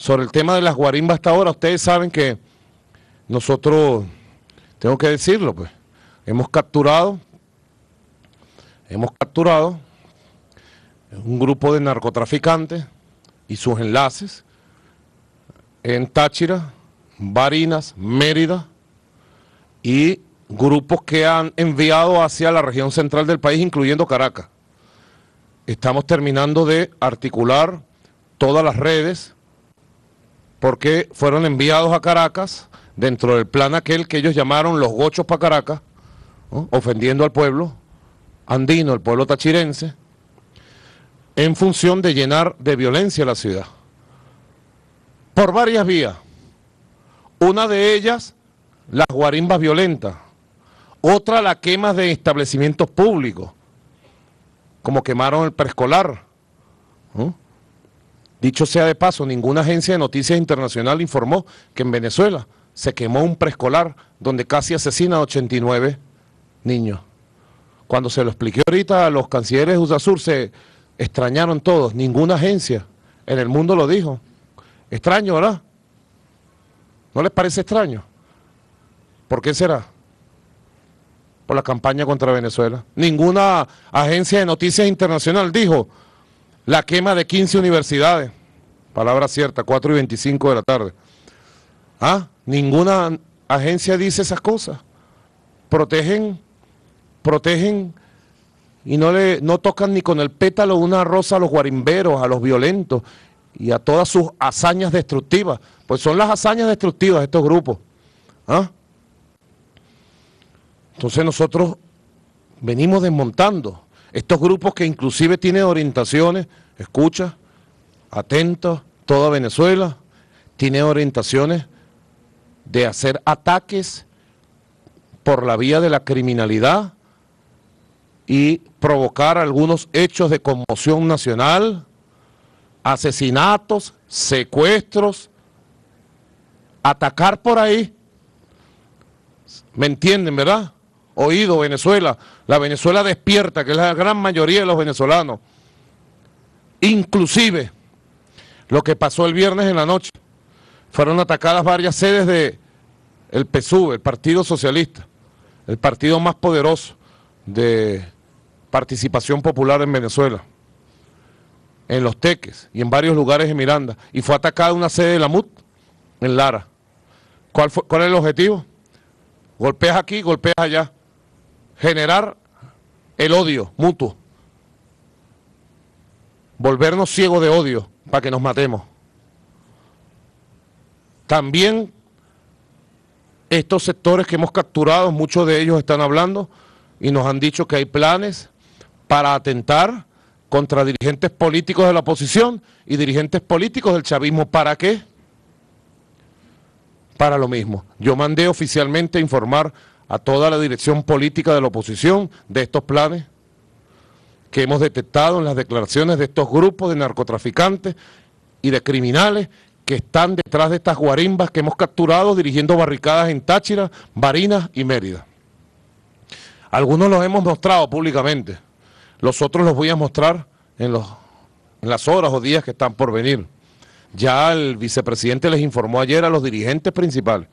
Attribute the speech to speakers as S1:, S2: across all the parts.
S1: Sobre el tema de las guarimbas hasta ahora, ustedes saben que nosotros, tengo que decirlo, pues, hemos capturado, hemos capturado un grupo de narcotraficantes y sus enlaces en Táchira, Barinas, Mérida y grupos que han enviado hacia la región central del país, incluyendo Caracas. Estamos terminando de articular todas las redes porque fueron enviados a Caracas dentro del plan aquel que ellos llamaron los gochos para Caracas, ofendiendo al pueblo andino, el pueblo tachirense, en función de llenar de violencia la ciudad. Por varias vías. Una de ellas, las guarimbas violentas. Otra, la quema de establecimientos públicos, como quemaron el preescolar. Dicho sea de paso, ninguna agencia de noticias internacional informó que en Venezuela se quemó un preescolar donde casi asesina a 89 niños. Cuando se lo expliqué ahorita a los cancilleres de USASUR, se extrañaron todos. Ninguna agencia en el mundo lo dijo. Extraño, ¿verdad? ¿No les parece extraño? ¿Por qué será? Por la campaña contra Venezuela. Ninguna agencia de noticias internacional dijo la quema de 15 universidades, palabra cierta, 4 y 25 de la tarde. Ah, ninguna agencia dice esas cosas. Protegen, protegen y no, le, no tocan ni con el pétalo una rosa a los guarimberos, a los violentos y a todas sus hazañas destructivas. Pues son las hazañas destructivas estos grupos. Ah. Entonces nosotros venimos desmontando estos grupos que inclusive tienen orientaciones, escucha, atento, toda Venezuela, tiene orientaciones de hacer ataques por la vía de la criminalidad y provocar algunos hechos de conmoción nacional, asesinatos, secuestros, atacar por ahí. ¿Me entienden, verdad? oído Venezuela, la Venezuela despierta, que es la gran mayoría de los venezolanos. Inclusive, lo que pasó el viernes en la noche, fueron atacadas varias sedes de el PSUV, el Partido Socialista, el partido más poderoso de participación popular en Venezuela, en Los Teques y en varios lugares de Miranda, y fue atacada una sede de la MUT en Lara. ¿Cuál, ¿Cuál es el objetivo? Golpeas aquí, golpeas allá generar el odio mutuo, volvernos ciegos de odio para que nos matemos. También estos sectores que hemos capturado, muchos de ellos están hablando y nos han dicho que hay planes para atentar contra dirigentes políticos de la oposición y dirigentes políticos del chavismo. ¿Para qué? Para lo mismo. Yo mandé oficialmente a informar a toda la dirección política de la oposición de estos planes que hemos detectado en las declaraciones de estos grupos de narcotraficantes y de criminales que están detrás de estas guarimbas que hemos capturado dirigiendo barricadas en Táchira, Barinas y Mérida. Algunos los hemos mostrado públicamente, los otros los voy a mostrar en, en las horas o días que están por venir. Ya el vicepresidente les informó ayer a los dirigentes principales,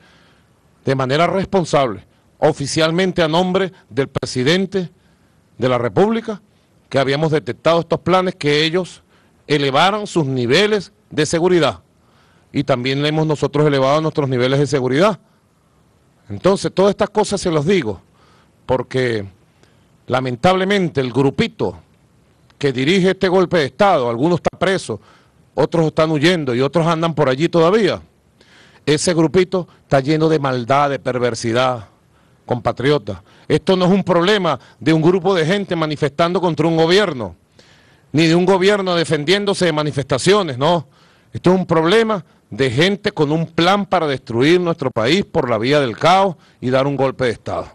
S1: de manera responsable, oficialmente a nombre del presidente de la República que habíamos detectado estos planes, que ellos elevaron sus niveles de seguridad. Y también hemos nosotros elevado nuestros niveles de seguridad. Entonces, todas estas cosas se las digo, porque lamentablemente el grupito que dirige este golpe de Estado, algunos están presos, otros están huyendo y otros andan por allí todavía, ese grupito está lleno de maldad, de perversidad, compatriotas. Esto no es un problema de un grupo de gente manifestando contra un gobierno, ni de un gobierno defendiéndose de manifestaciones, no. Esto es un problema de gente con un plan para destruir nuestro país por la vía del caos y dar un golpe de Estado.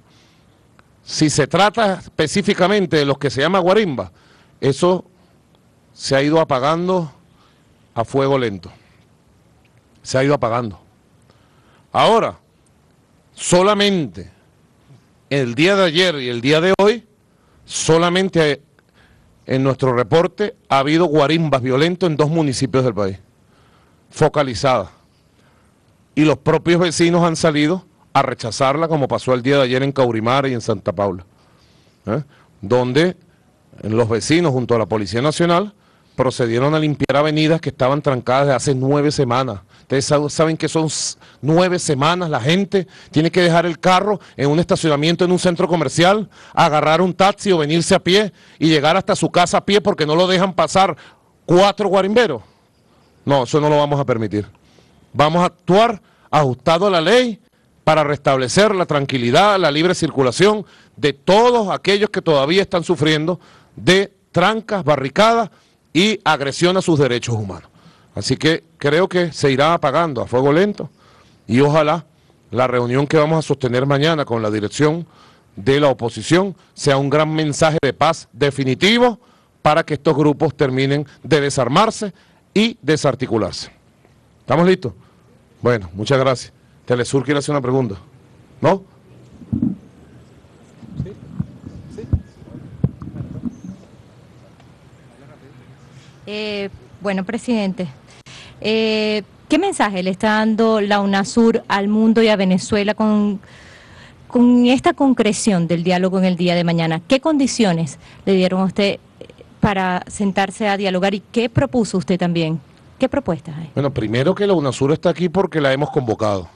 S1: Si se trata específicamente de los que se llama guarimba, eso se ha ido apagando a fuego lento. Se ha ido apagando. Ahora, solamente el día de ayer y el día de hoy, solamente en nuestro reporte ha habido guarimbas violentos en dos municipios del país, focalizadas. Y los propios vecinos han salido a rechazarla, como pasó el día de ayer en Caurimar y en Santa Paula, ¿eh? donde los vecinos junto a la Policía Nacional procedieron a limpiar avenidas que estaban trancadas de hace nueve semanas, saben que son nueve semanas la gente. Tiene que dejar el carro en un estacionamiento en un centro comercial, agarrar un taxi o venirse a pie y llegar hasta su casa a pie porque no lo dejan pasar cuatro guarimberos. No, eso no lo vamos a permitir. Vamos a actuar ajustado a la ley para restablecer la tranquilidad, la libre circulación de todos aquellos que todavía están sufriendo de trancas, barricadas y agresión a sus derechos humanos. Así que creo que se irá apagando a fuego lento y ojalá la reunión que vamos a sostener mañana con la dirección de la oposición sea un gran mensaje de paz definitivo para que estos grupos terminen de desarmarse y desarticularse. ¿Estamos listos? Bueno, muchas gracias. Telesur quiere hacer una pregunta. ¿No? Sí. Eh, bueno, presidente, eh, ¿Qué mensaje le está dando la UNASUR al mundo y a Venezuela con, esta concreción del diálogo en el día de mañana? ¿Qué condiciones le dieron a usted eh, para sentarse a dialogar y qué propuso usted también? ¿Qué propuestas hay? Bueno, primero que la UNASUR está aquí porque la hemos convocado.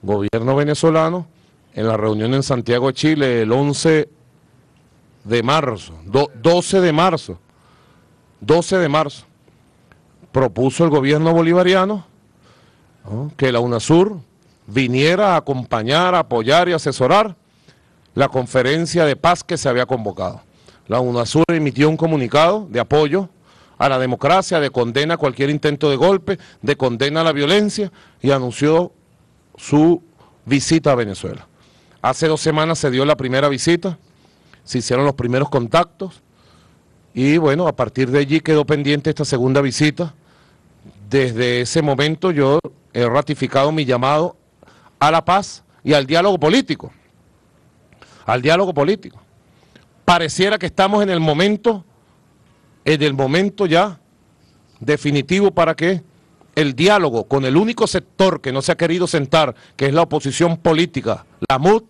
S1: Gobierno venezolano, en la reunión en Santiago de Chile el 11 de marzo, 12 de marzo, 12 de marzo propuso el gobierno bolivariano que la UNASUR viniera a acompañar, a apoyar y asesorar la conferencia de paz que se había convocado. La UNASUR emitió un comunicado de apoyo a la democracia, de condena a cualquier intento de golpe, de condena a la violencia y anunció su visita a Venezuela. Hace dos semanas se dio la primera visita, se hicieron los primeros contactos y bueno, a partir de allí quedó pendiente esta segunda visita desde ese momento yo he ratificado mi llamado a la paz y al diálogo político. Al diálogo político. Pareciera que estamos en el momento, en el momento ya definitivo para que el diálogo con el único sector que no se ha querido sentar, que es la oposición política, la MUD,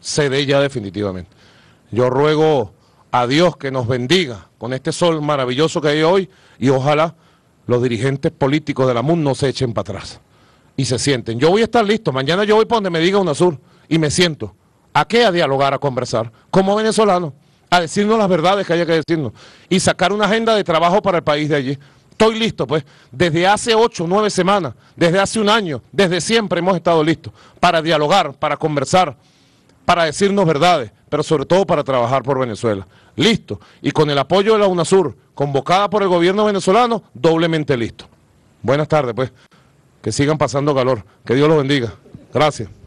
S1: se dé ya definitivamente. Yo ruego a Dios que nos bendiga con este sol maravilloso que hay hoy y ojalá los dirigentes políticos de la MUN no se echen para atrás y se sienten. Yo voy a estar listo, mañana yo voy para donde me diga UNASUR y me siento. ¿A qué? A dialogar, a conversar, como venezolano, a decirnos las verdades que haya que decirnos y sacar una agenda de trabajo para el país de allí. Estoy listo, pues, desde hace ocho, nueve semanas, desde hace un año, desde siempre hemos estado listos para dialogar, para conversar, para decirnos verdades, pero sobre todo para trabajar por Venezuela. Listo. Y con el apoyo de la UNASUR, convocada por el gobierno venezolano, doblemente listo. Buenas tardes, pues. Que sigan pasando calor. Que Dios los bendiga. Gracias.